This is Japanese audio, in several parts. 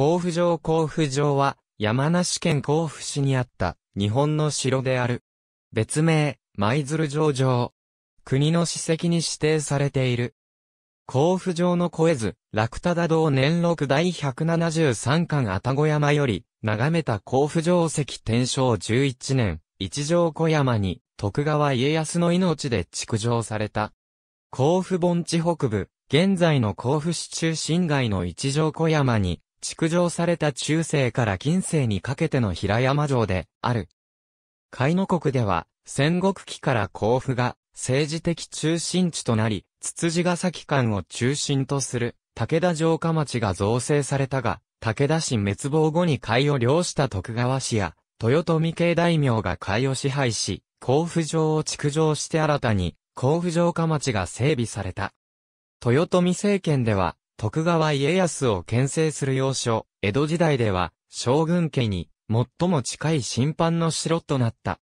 甲府城甲府城は、山梨県甲府市にあった日本の城である。別名、舞鶴城城。国の史跡に指定されている。甲府城の小絵図、楽田堂年代第173巻愛宕山より、眺めた甲府城石天正11年、一条小山に、徳川家康の命で築城された。甲府盆地北部、現在の甲府市中心街の一条小山に、築城された中世から近世にかけての平山城である。海の国では、戦国期から甲府が政治的中心地となり、つつじが崎間を中心とする武田城下町が造成されたが、武田氏滅亡後に海を領した徳川氏や、豊臣系大名が海を支配し、甲府城を築城して新たに、甲府城下町が整備された。豊臣政権では、徳川家康を牽制する要所、江戸時代では、将軍家に、最も近い審判の城となった。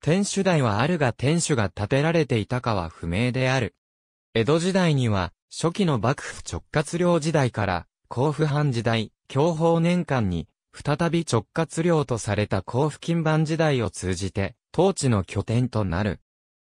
天守台はあるが天守が建てられていたかは不明である。江戸時代には、初期の幕府直轄領時代から、甲府藩時代、享保年間に、再び直轄領とされた甲府金版時代を通じて、当地の拠点となる。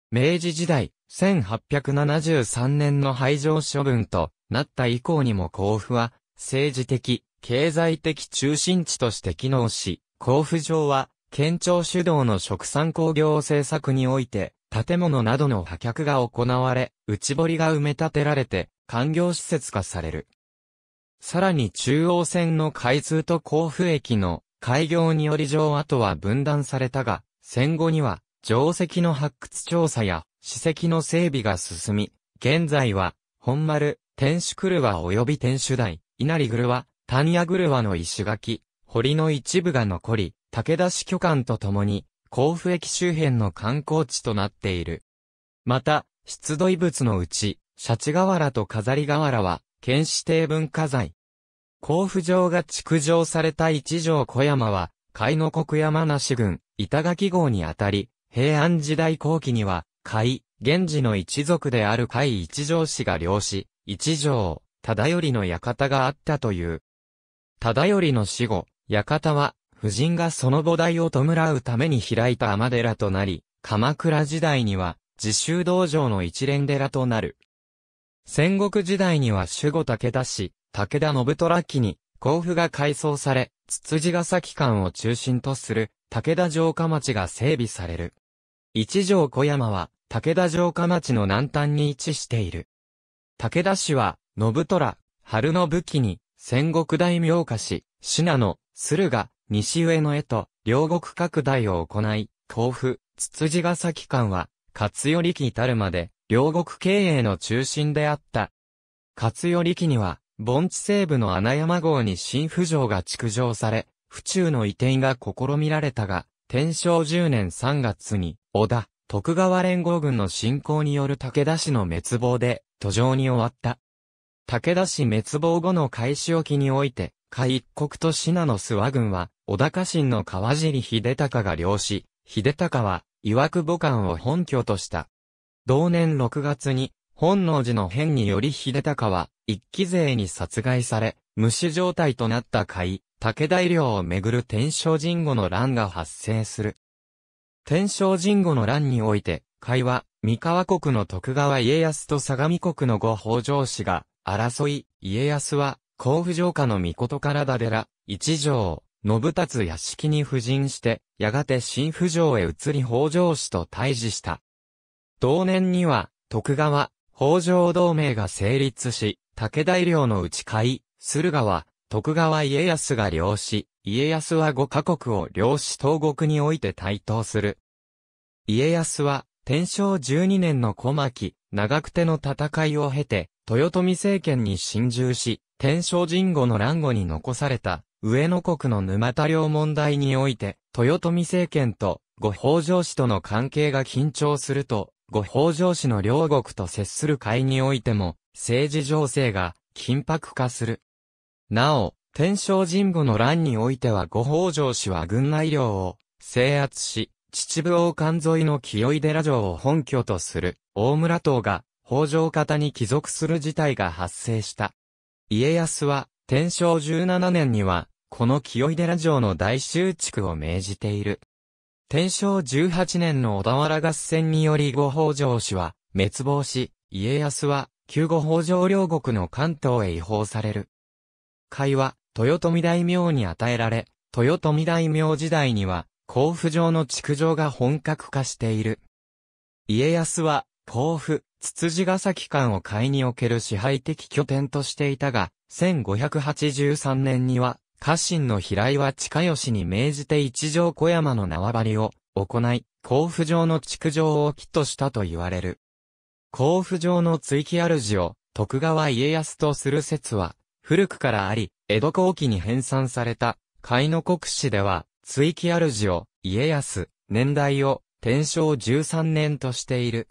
明治時代、1873年の廃城処分となった以降にも甲府は政治的、経済的中心地として機能し、甲府城は県庁主導の食産工業政策において建物などの破却が行われ、内堀が埋め立てられて官業施設化される。さらに中央線の開通と甲府駅の開業により城跡は分断されたが、戦後には、城跡の発掘調査や史跡の整備が進み、現在は、本丸、天守車及び天守台、稲荷車、谷屋車の石垣、堀の一部が残り、武田市巨館とともに、甲府駅周辺の観光地となっている。また、出土遺物のうち、シャチ瓦と飾り瓦は、県指定文化財。甲府城が築城された一条小山は、海の国山梨郡、板垣号にあたり、平安時代後期には、海、源氏の一族である海一条氏が領師、一条、忠頼の館があったという。忠頼の死後、館は、夫人がその母提を弔うために開いた天寺となり、鎌倉時代には、自習道場の一連寺となる。戦国時代には守護武田氏、武田信虎記に、甲府が改装され、つつじ崎間を中心とする、武田城下町が整備される。一条小山は、武田城下町の南端に位置している。武田氏は、信虎、春の武器に、戦国大名家氏、信濃、駿河、西上野へと、両国拡大を行い、甲府、つつじ崎間は、勝頼期至るまで、両国経営の中心であった。勝頼期には、盆地西部の穴山郷に新府城が築城され、府中の移転が試みられたが、天正10年3月に、織田、徳川連合軍の侵攻による武田氏の滅亡で、途上に終わった。武田氏滅亡後の開始沖において、海国と信濃諏訪軍は、小田家臣の川尻秀隆が領し、秀隆は、岩久母官を本拠とした。同年6月に、本能寺の変により秀隆は、一期勢に殺害され、無視状態となった海、武田医療をめぐる天正神後の乱が発生する。天正神護の乱において、会話、三河国の徳川家康と相模国の御北条氏が、争い、家康は、甲府城下の御事からだ寺、一条、信達屋敷に布陣して、やがて新府城へ移り北条氏と対峙した。同年には、徳川、北条同盟が成立し、武田領の内会、駿河は、徳川家康が領師、家康は五カ国を領師東国において対等する。家康は、天正十二年の小牧、長久手の戦いを経て、豊臣政権に侵入し、天正神後の乱後に残された、上野国の沼田領問題において、豊臣政権と、五法上氏との関係が緊張すると、五法上氏の両国と接する会においても、政治情勢が緊迫化する。なお、天正神護の乱においては五宝城氏は軍内領を制圧し、秩父王冠沿いの清井寺城を本拠とする大村島が北条方に帰属する事態が発生した。家康は天正17年にはこの清井寺城の大集築を命じている。天正18年の小田原合戦により五宝城氏は滅亡し、家康は旧五宝城領国の関東へ移放される。会は、豊臣大名に与えられ、豊臣大名時代には、甲府城の築城が本格化している。家康は、甲府、つつじ崎間を会における支配的拠点としていたが、1583年には、家臣の平岩近吉に命じて一条小山の縄張りを行い、甲府城の築城を起としたと言われる。甲府城の追記主を徳川家康とする説は古くからあり、江戸後期に編纂された、海の国史では、追記主を、家康、年代を、天正13年としている。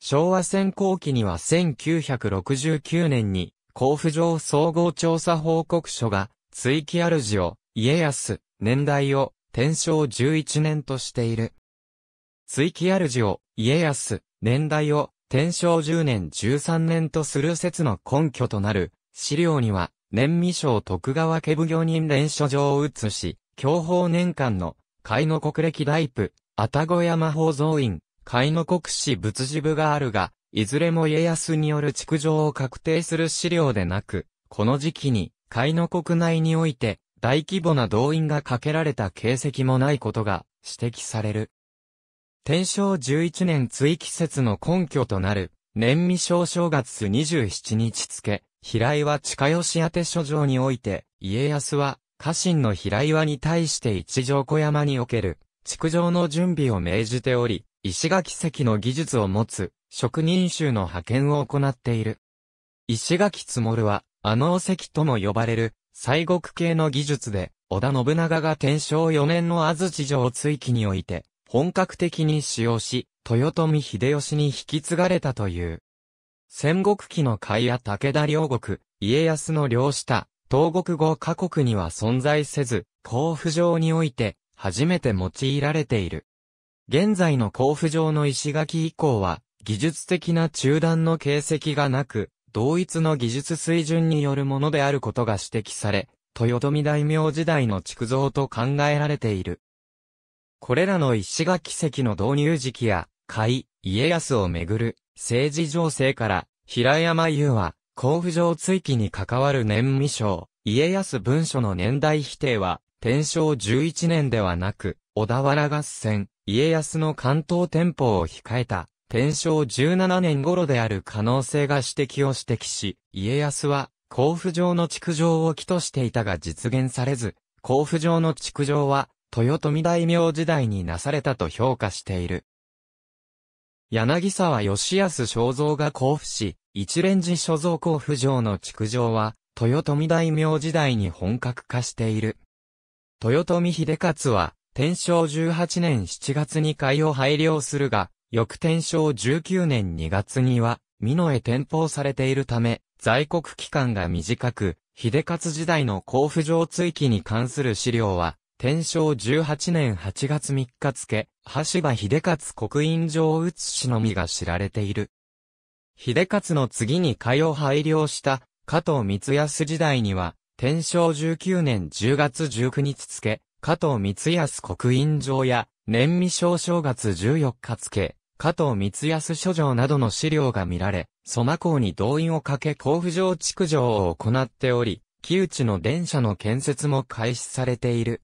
昭和戦後期には1969年に、甲府城総合調査報告書が、追記主を、家康、年代を、天正11年としている。追記主を、家康、年代を、天正10年13年とする説の根拠となる、資料には、年未章徳川家奉行人連署状を移し、享保年間の、海の国歴大夫、愛宕山宝蔵院、海の国史仏事部があるが、いずれも家康による築城を確定する資料でなく、この時期に、海の国内において、大規模な動員がかけられた形跡もないことが指摘される。天正11年追記説の根拠となる、年未正正月27日付、平岩近吉宛書状において、家康は、家臣の平岩に対して一条小山における、築城の準備を命じており、石垣石の技術を持つ、職人衆の派遣を行っている。石垣積もるは、あの石とも呼ばれる、西国系の技術で、織田信長が天正4年の安土城追記において、本格的に使用し、豊臣秀吉に引き継がれたという。戦国期の甲斐や武田両国、家康の領下、東国語各国には存在せず、甲府城において、初めて用いられている。現在の甲府城の石垣以降は、技術的な中断の形跡がなく、同一の技術水準によるものであることが指摘され、豊臣大名時代の築造と考えられている。これらの石垣石の導入時期や、甲斐、家康をめぐる政治情勢から、平山優は、甲府城追記に関わる年未章、家康文書の年代否定は、天正11年ではなく、小田原合戦、家康の関東店舗を控えた、天正17年頃である可能性が指摘を指摘し、家康は、甲府城の築城を起としていたが実現されず、甲府城の築城は、豊臣大名時代になされたと評価している。柳沢義康肖像が交付し、一連寺所蔵交付城の築城は、豊臣大名時代に本格化している。豊臣秀勝は、天正18年7月に海を廃了するが、翌天正19年2月には、美濃へ転封されているため、在国期間が短く、秀勝時代の交付城追記に関する資料は、天正18年8月3日付、橋場秀勝国印上写しのみが知られている。秀勝の次に会を配慮した加藤光康時代には、天正19年10月19日付、加藤光康国印城や、年未正正月14日付、加藤光康書状などの資料が見られ、蘇我港に動員をかけ甲府城築城を行っており、木内の電車の建設も開始されている。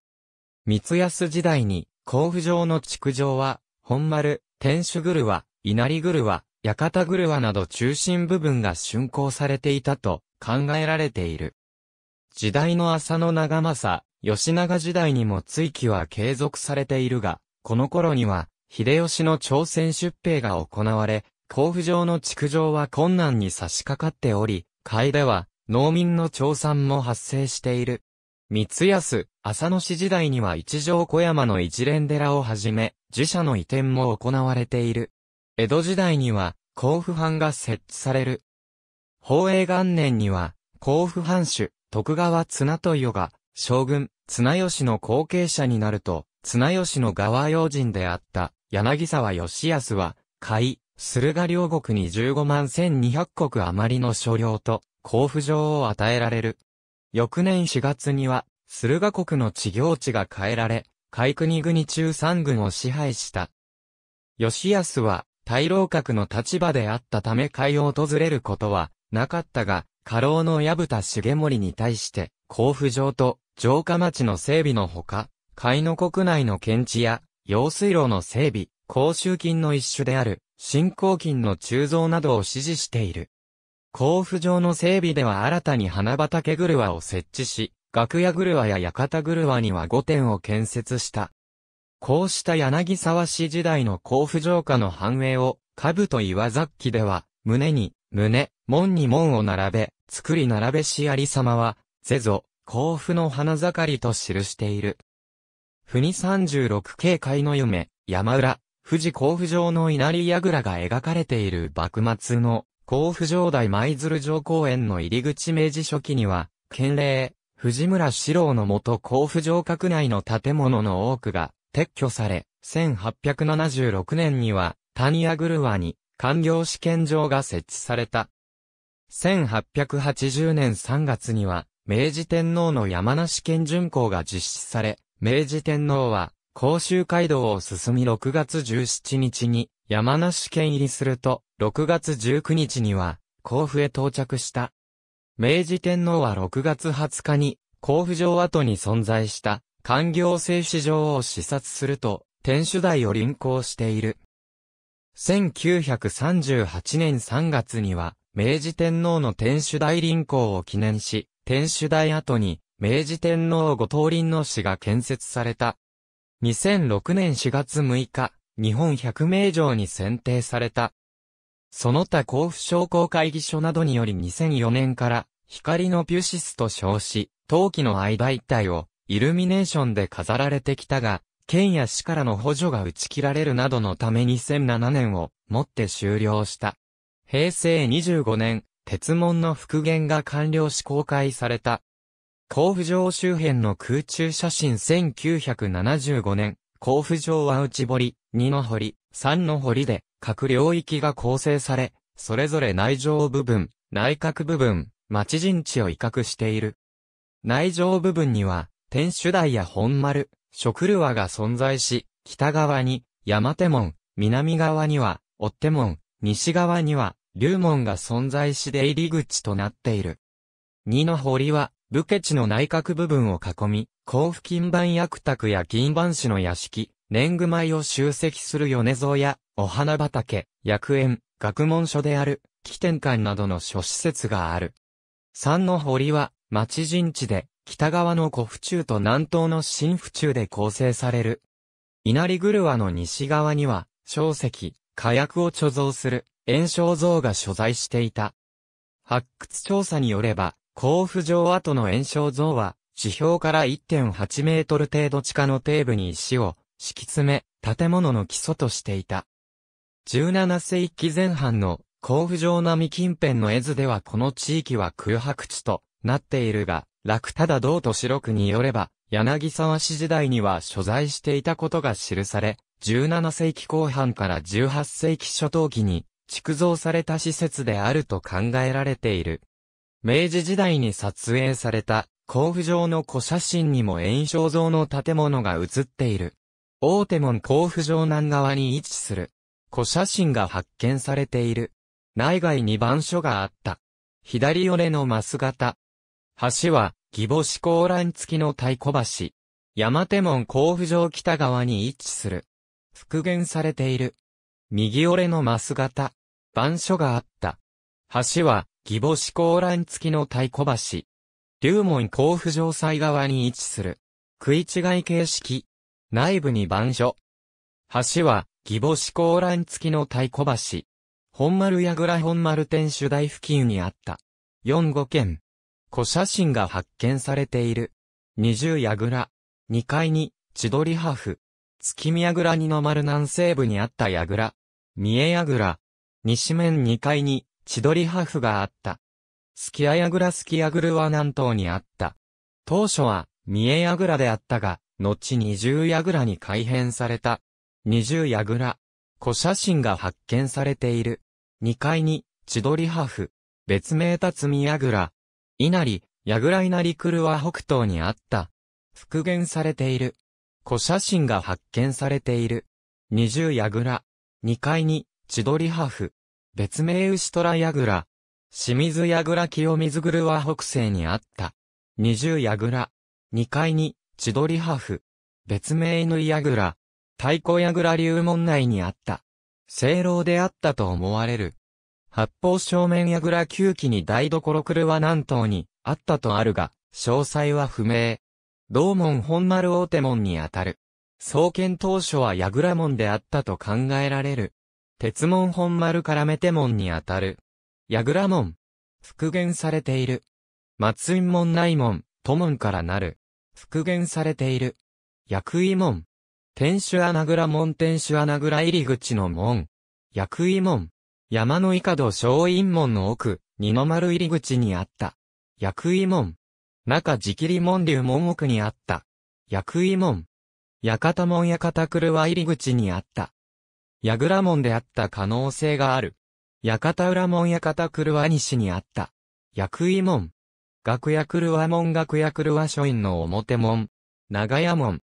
三安時代に、甲府城の築城は、本丸、天守ぐるわ、稲荷ぐるは、館ぐるわなど中心部分が竣工されていたと考えられている。時代の浅野長政、吉永時代にも追記は継続されているが、この頃には、秀吉の朝鮮出兵が行われ、甲府城の築城は困難に差し掛かっており、海では、農民の調産も発生している。三安、浅野市時代には一条小山の一連寺をはじめ、寺社の移転も行われている。江戸時代には、甲府藩が設置される。宝永元年には、甲府藩主、徳川綱豊が、将軍、綱吉の後継者になると、綱吉の側用人であった、柳沢義康は、海、駿河両国に15万1200国余りの所領と、甲府城を与えられる。翌年4月には、駿河国の地行地が変えられ、海国国中三軍を支配した。吉安は、大老閣の立場であったため海を訪れることは、なかったが、家老の矢蓋重盛に対して、甲府城と城下町の整備のほか、海の国内の検地や、用水路の整備、公衆金の一種である、新興金の鋳造などを支持している。甲府城の整備では新たに花畑ぐるわを設置し、楽屋ぐるわや館ぐるわには5点を建設した。こうした柳沢氏時代の甲府城下の繁栄を、兜と岩雑記では、胸に、胸、門に門を並べ、作り並べしありさまは、ぜぞ、甲府の花盛りと記している。ふに36警戒の夢、山浦、富士甲府城の稲荷櫓が描かれている幕末の甲府城代舞鶴城公園の入り口明治初期には、県令、藤村四郎のもと甲府城閣内の建物の多くが撤去され、1876年には、谷屋アグルワに、官業試験場が設置された。1880年3月には、明治天皇の山梨県巡行が実施され、明治天皇は、甲州街道を進み6月17日に、山梨県入りすると、6月19日には、甲府へ到着した。明治天皇は6月20日に、甲府城跡に存在した、官業製紙上を視察すると、天守台を臨行している。1938年3月には、明治天皇の天守台臨行を記念し、天守台跡に、明治天皇ご東林の市が建設された。2006年4月6日、日本百名城に選定された。その他甲府商工会議所などにより2004年から光のピュシスと称し、陶器の間一帯をイルミネーションで飾られてきたが、県や市からの補助が打ち切られるなどのため2007年をもって終了した。平成25年、鉄門の復元が完了し公開された。甲府城周辺の空中写真1975年、甲府城は内堀、二の堀、三の堀で、各領域が構成され、それぞれ内城部分、内閣部分、町陣地を威嚇している。内城部分には、天守台や本丸、食ルワが存在し、北側に、山手門、南側には、追手門、西側には、龍門が存在し出入り口となっている。二の堀は、武家地の内閣部分を囲み、甲府金板薬宅や銀板市の屋敷、年貢米を集積する米蔵や、お花畑、薬園、学問所である、起点館などの諸施設がある。三の堀は、町陣地で、北側の古府中と南東の新府中で構成される。稲荷車の西側には、小石、火薬を貯蔵する、炎症像が所在していた。発掘調査によれば、甲府城跡の炎症像は、地表から1.8メートル程度地下の底部に石を敷き詰め、建物の基礎としていた。17世紀前半の甲府城並近辺の絵図ではこの地域は空白地となっているが、楽ただ道と白くによれば、柳沢氏時代には所在していたことが記され、17世紀後半から18世紀初頭期に築造された施設であると考えられている。明治時代に撮影された甲府城の古写真にも炎症像の建物が写っている。大手門甲府城南側に位置する。古写真が発見されている。内外に番所があった。左折れのマス型。橋は、義母子高欄付きの太鼓橋。山手門甲府城北側に位置する。復元されている。右折れのマス型。板書があった。橋は、義母子高欄付きの太鼓橋。龍門甲府城西側に位置する。食い違い形式。内部に番所。橋は、義母志向欄付きの太鼓橋。本丸矢倉本丸天守台付近にあった。四五件。古写真が発見されている。二十矢倉。二階に、千鳥ハフ。月見矢倉二の丸南西部にあった矢倉。三重矢倉。西面二階に、千鳥ハフがあった。スキアヤグラスキアグルは南東にあった。当初は、三重ヤグラであったが、後二重ヤグラに改変された。二重ヤグラ。古写真が発見されている。二階に、千鳥ハフ。別名辰巳ヤグラ。稲荷、ヤグラ稲荷クルは北東にあった。復元されている。古写真が発見されている。二重ヤグラ。二階に、千鳥ハフ。別名ウシトラヤグラ。清水櫓清水宮は北西にあった。二重櫓。二階に、千鳥ハフ。別名犬櫓。太鼓櫓流門内にあった。正楼であったと思われる。八方正面櫓旧期に台所来るは南東に、あったとあるが、詳細は不明。道門本丸大手門にあたる。創建当初は櫓門であったと考えられる。鉄門本丸から目手門にあたる。矢倉門。復元されている。松院門内門、都門からなる。復元されている。薬医門。天守穴倉門天守穴倉入り口の門。薬医門。山の角松陰門の奥、二の丸入り口にあった。薬医門。中直里門流門奥にあった。薬医門。館門館形車入り口にあった。矢倉門であった可能性がある。館浦門館車西にあった。薬医門。楽屋車門楽屋車書院の表門。長屋門。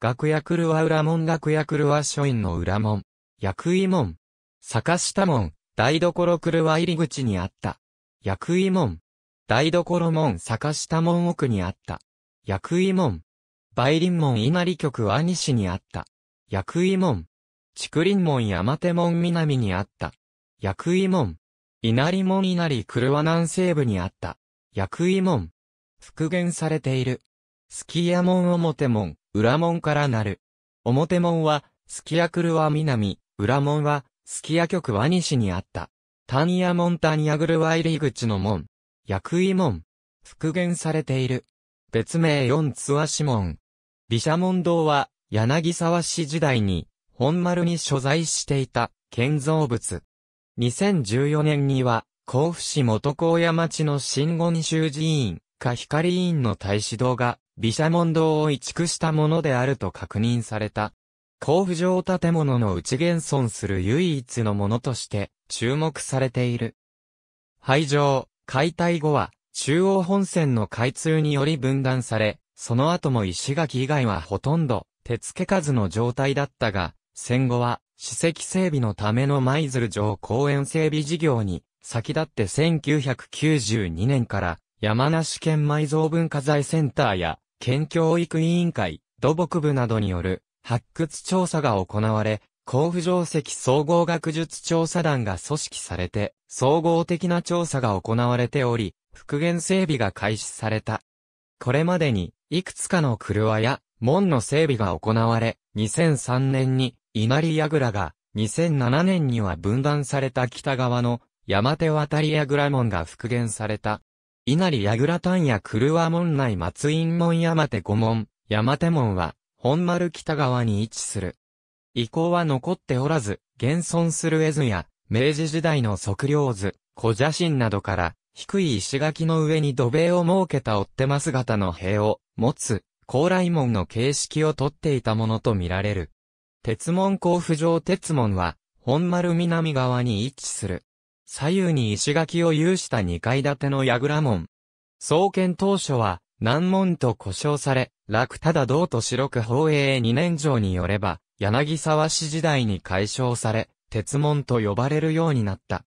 楽屋車裏門楽屋車書院の裏門。薬医門。坂下門。台所車入り口にあった。薬医門。台所門坂下門奥にあった。薬医門。梅林門稲荷局兄西にあった。薬医門。竹林門山手門南にあった。薬医門。稲荷門稲荷車南西部にあった。薬医門。復元されている。スキヤ門表門、裏門からなる。表門は、スキ家来は南、裏門は、スキヤ局は西にあった。単屋門単屋来は入り口の門。薬医門。復元されている。別名四津和市門。毘沙門堂は、柳沢市時代に、本丸に所在していた、建造物。2014年には、甲府市元高屋町の新言衆寺院、か光院の大使堂が、毘沙門堂を移築したものであると確認された。甲府城建物の内現存する唯一のものとして、注目されている。廃城、解体後は、中央本線の開通により分断され、その後も石垣以外はほとんど、手付け数の状態だったが、戦後は史跡整備のための舞鶴城公園整備事業に、先立って1992年から、山梨県埋蔵文化財センターや、県教育委員会、土木部などによる、発掘調査が行われ、甲府城跡総合学術調査団が組織されて、総合的な調査が行われており、復元整備が開始された。これまでに、いくつかの車や、門の整備が行われ、2003年に稲荷櫓が、2007年には分断された北側の山手渡り櫓門が復元された。稲荷櫓丹や狂わ門内松陰門山手五門、山手門は、本丸北側に位置する。遺構は残っておらず、現存する絵図や、明治時代の測量図、小写真などから、低い石垣の上に土塀を設けた追手間姿の塀を持つ、高麗門の形式をとっていたものとみられる。鉄門甲府城鉄門は、本丸南側に位置する。左右に石垣を有した二階建ての矢倉門。創建当初は、難門と呼称され、楽ただ道と白く宝永2年城によれば、柳沢氏時代に解消され、鉄門と呼ばれるようになった。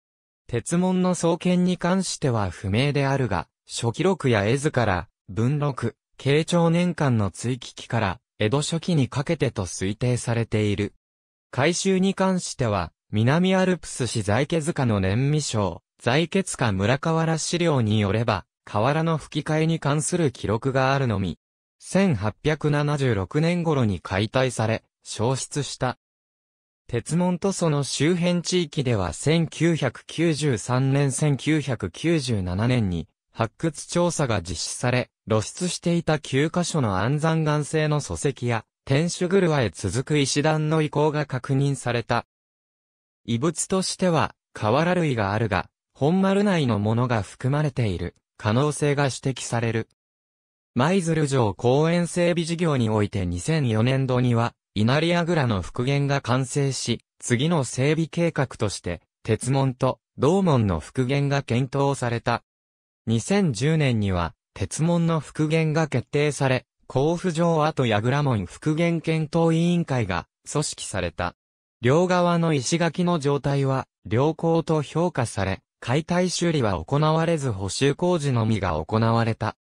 鉄門の創建に関しては不明であるが、初記録や絵図から、文録、慶長年間の追記記から、江戸初期にかけてと推定されている。改修に関しては、南アルプス市在家塚の年未章、在家塚村河原資料によれば、河原の吹き替えに関する記録があるのみ、1876年頃に解体され、消失した。鉄門とその周辺地域では1993年1997年に発掘調査が実施され、露出していた9カ所の安山岩製の礎石や、天守車へ続く石段の遺構が確認された。遺物としては、瓦類があるが、本丸内のものが含まれている、可能性が指摘される。舞鶴城公園整備事業において2004年度には、稲荷櫓の復元が完成し、次の整備計画として、鉄門と道門の復元が検討された。2010年には、鉄門の復元が決定され、甲府城跡やグラ門復元検討委員会が組織された。両側の石垣の状態は良好と評価され、解体修理は行われず補修工事のみが行われた。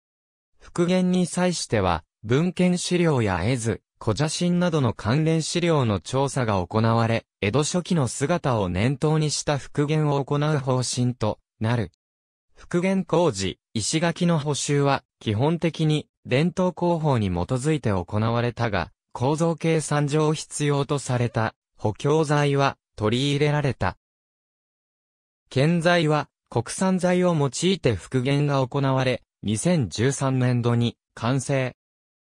復元に際しては、文献資料や絵図、小写真などの関連資料の調査が行われ、江戸初期の姿を念頭にした復元を行う方針となる。復元工事、石垣の補修は、基本的に、伝統工法に基づいて行われたが、構造計算上必要とされた、補強材は、取り入れられた。建材は、国産材を用いて復元が行われ、2013年度に、完成。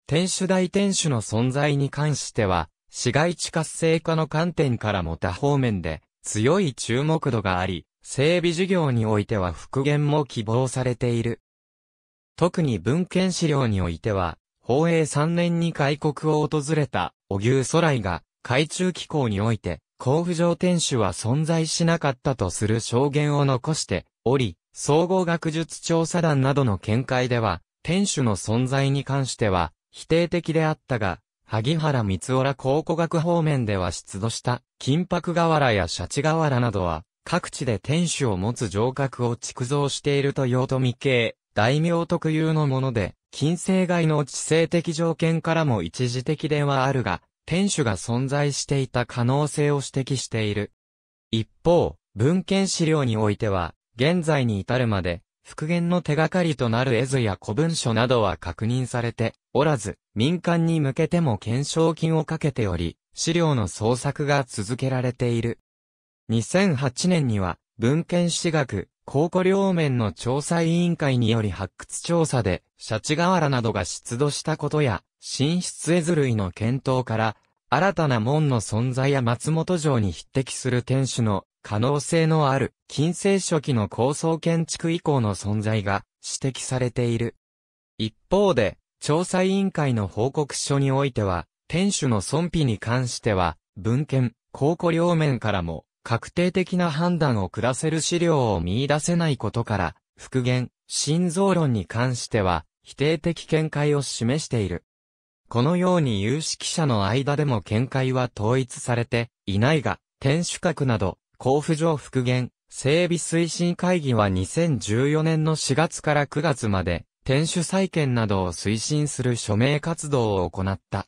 天守大天守の存在に関しては、市街地活性化の観点からも多方面で、強い注目度があり、整備事業においては復元も希望されている。特に文献資料においては、法営3年に開国を訪れた、小牛空来が、海中機構において、甲府城天守は存在しなかったとする証言を残しており、総合学術調査団などの見解では、天守の存在に関しては、否定的であったが、萩原光浦考古学方面では出土した、金箔瓦やシャチ瓦などは、各地で天守を持つ城郭を築造していると用富系、大名特有のもので、近世外の地政的条件からも一時的ではあるが、天守が存在していた可能性を指摘している。一方、文献資料においては、現在に至るまで、復元の手がかりとなる絵図や古文書などは確認されておらず、民間に向けても懸賞金をかけており、資料の創作が続けられている。2008年には、文献史学、考古両面の調査委員会により発掘調査で、シャチガワラなどが出土したことや、新出絵図類の検討から、新たな門の存在や松本城に匹敵する天守の可能性のある近世初期の高層建築以降の存在が指摘されている。一方で、調査委員会の報告書においては、天守の損否に関しては、文献、考古両面からも、確定的な判断を下せる資料を見出せないことから、復元、心臓論に関しては、否定的見解を示している。このように有識者の間でも見解は統一されていないが、天守閣など、交付上復元、整備推進会議は2014年の4月から9月まで、天守再建などを推進する署名活動を行った。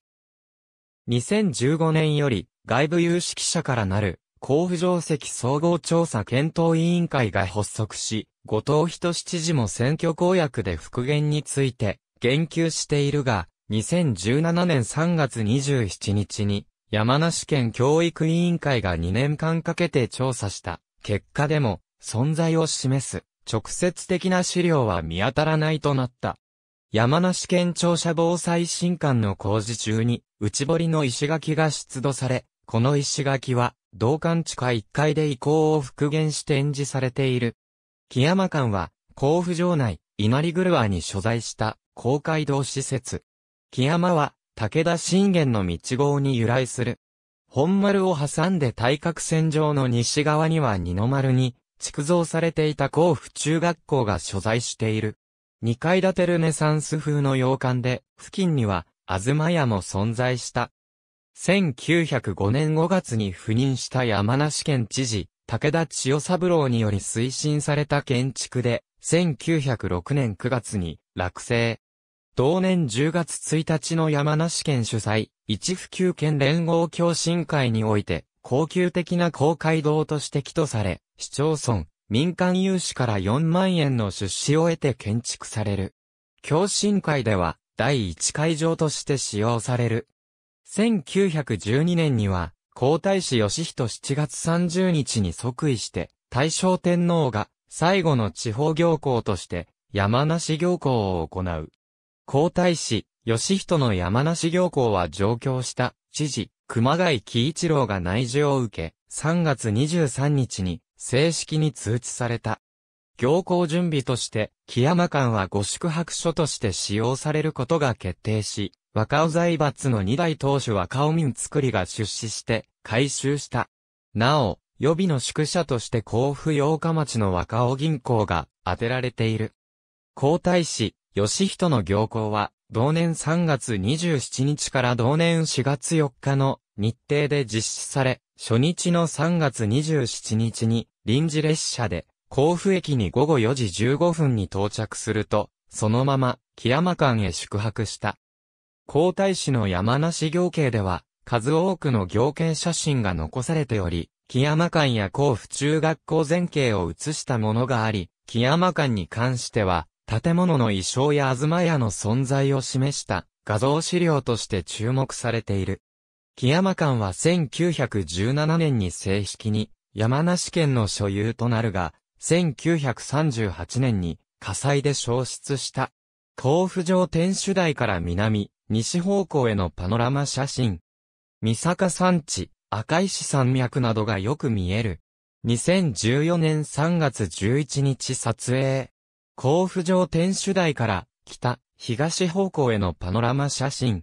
2015年より、外部有識者からなる甲府城跡総合調査検討委員会が発足し、後藤人知事も選挙公約で復元について言及しているが、2017年3月27日に山梨県教育委員会が2年間かけて調査した結果でも存在を示す直接的な資料は見当たらないとなった。山梨県庁舎防災新館の工事中に内堀の石垣が出土され、この石垣は道館地下1階で遺構を復元して展示されている。木山館は、甲府城内、稲荷車に所在した公会堂施設。木山は、武田信玄の道号に由来する。本丸を挟んで対角線上の西側には二の丸に、築造されていた甲府中学校が所在している。二階建てルネサンス風の洋館で、付近には、東屋も存在した。1905年5月に赴任した山梨県知事、武田千代三郎により推進された建築で、1906年9月に落成。同年10月1日の山梨県主催、一府九県連合共進会において、高級的な公会堂として起とされ、市町村、民間有志から4万円の出資を得て建築される。共進会では、第一会場として使用される、1912年には、皇太子義人7月30日に即位して、大正天皇が最後の地方行幸として山梨行幸を行う。皇太子、義人の山梨行幸は上京した知事、熊谷喜一郎が内示を受け、3月23日に正式に通知された。行行準備として、木山館は御宿泊所として使用されることが決定し、若尾財閥の二代当主若尾民作りが出資して、改修した。なお、予備の宿舎として甲府八日町の若尾銀行が当てられている。皇太子、義人の行行は、同年3月27日から同年4月4日の日程で実施され、初日の3月27日に臨時列車で甲府駅に午後4時15分に到着すると、そのまま、木山間へ宿泊した。皇太子の山梨行慶では、数多くの行慶写真が残されており、木山間や甲府中学校前景を写したものがあり、木山間に関しては、建物の衣装や東屋の存在を示した画像資料として注目されている。木山間は1917年に正式に山梨県の所有となるが、1938年に火災で消失した。甲府城天守台から南、西方向へのパノラマ写真。三坂山地、赤石山脈などがよく見える。2014年3月11日撮影。甲府城天守台から北、東方向へのパノラマ写真。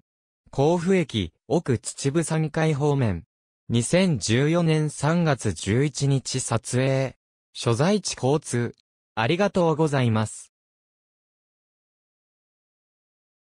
甲府駅、奥秩父山階方面。2014年3月11日撮影。所在地交通。ありがとうございます。